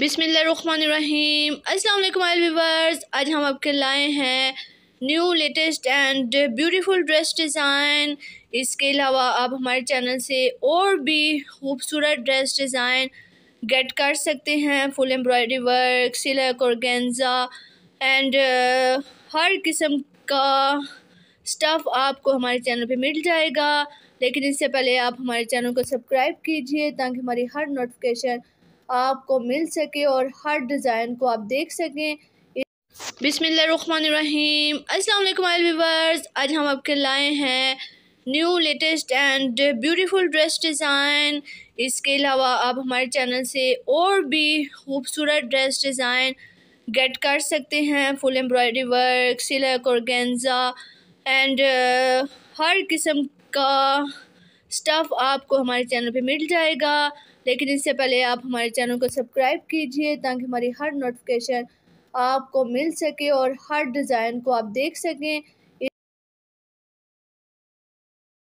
बिसमीम अस्सलाम व्यूवर्स आज हम आपके लाए हैं new latest and beautiful dress design इसके अलावा आप हमारे चैनल से और भी खूबसूरत ड्रेस डिज़ाइन गेट कर सकते हैं फुल एम्ब्रॉयडरी वर्क सिलक और गेंजा एंड हर किस्म का स्टफ़ आपको हमारे चैनल पे मिल जाएगा लेकिन इससे पहले आप हमारे चैनल को सब्सक्राइब कीजिए ताकि हमारी हर नोटिफिकेशन आपको मिल सके और हर डिज़ाइन को आप देख सकें बिसमीम असल व्यूवर्स आज हम आपके लाए हैं new latest and beautiful dress design इसके अलावा आप हमारे चैनल से और भी खूबसूरत ड्रेस डिज़ाइन गेट कर सकते हैं फुल एम्ब्रॉयडरी वर्क सिलक और गेंजा एंड हर किस्म का स्टफ़ आपको हमारे चैनल पे मिल जाएगा लेकिन इससे पहले आप हमारे चैनल को सब्सक्राइब कीजिए ताकि हमारी हर नोटिफिकेशन आपको मिल सके और हर डिज़ाइन को आप देख सकें